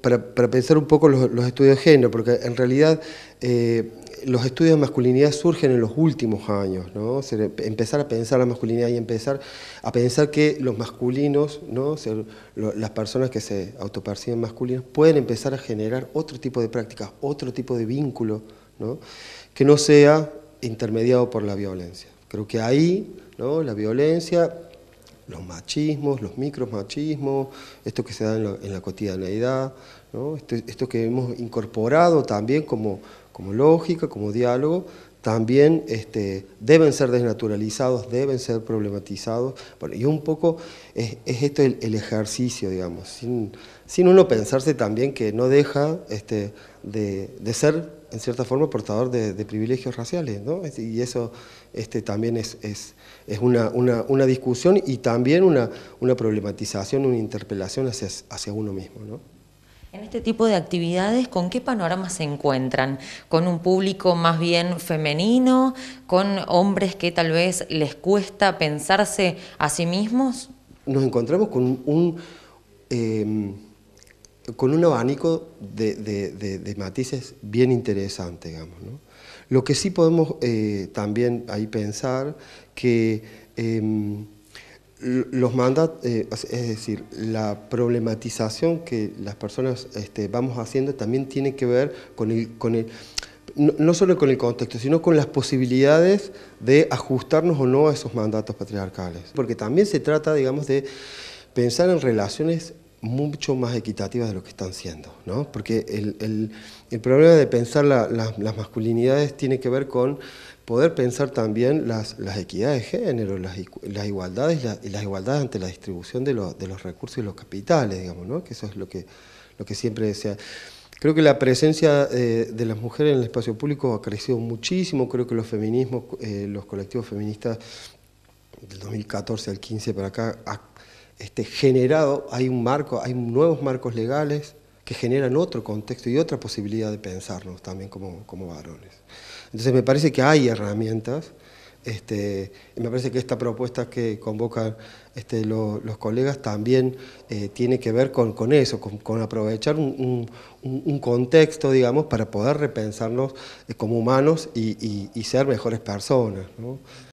para, pensar un poco los, estudios de género, porque en realidad eh, los estudios de masculinidad surgen en los últimos años, ¿no? empezar a pensar la masculinidad y empezar a pensar que los masculinos, ¿no? las personas que se autoperciben masculinos, pueden empezar a generar otro tipo de prácticas, otro tipo de vínculo, ¿no? que no sea intermediado por la violencia. Creo que ahí ¿no? la violencia los machismos, los micromachismos, esto que se da en la, cotidianeidad, este, esto, que hemos incorporado también como, como lógica, como diálogo también este, deben ser desnaturalizados, deben ser problematizados. y un poco es, esto el, ejercicio, digamos, sin, uno pensarse también que no deja este, de, ser, en cierta forma, portador de, privilegios raciales. ¿no? Y eso este, también es, una, discusión y también una, problematización, una interpelación hacia, hacia uno mismo. ¿no? En este tipo de actividades, ¿con qué panorama se encuentran? ¿Con un público más bien femenino? ¿Con hombres que tal vez les cuesta pensarse a sí mismos? Nos encontramos con un, em, con un abanico de, matices bien interesante, digamos. ¿no? Lo que sí podemos eh, también ahí pensar que... Em, los mandatos, eh, es decir, la problematización que las personas este, vamos haciendo también tiene que ver con el, con el no, no, solo con el contexto, sino con las posibilidades de ajustarnos o no a esos mandatos patriarcales. Porque también se trata, digamos, de pensar en relaciones mucho más equitativas de lo que están siendo, ¿no? Porque el, el, el problema de pensar las masculinidades tiene que ver con poder pensar también las, las equidades de género, las, las igualdades y las igualdades ante la distribución de, de, los recursos y los capitales, digamos, ¿no? Que eso es lo que, lo que siempre decía. Creo que la presencia eh, de las mujeres en el espacio público ha crecido muchísimo, creo que los feminismos, eh, los colectivos feministas del 2014 al 15 para acá este, generado, hay un marco, hay nuevos marcos legales que generan otro contexto y otra posibilidad de pensarnos también como, varones. Entonces me parece que hay herramientas, este, me parece que esta propuesta que convocan este, los colegas también eh, tiene que ver con, eso, con, aprovechar un, contexto, digamos, para poder repensarnos eh, como humanos y, y ser mejores personas. ¿no?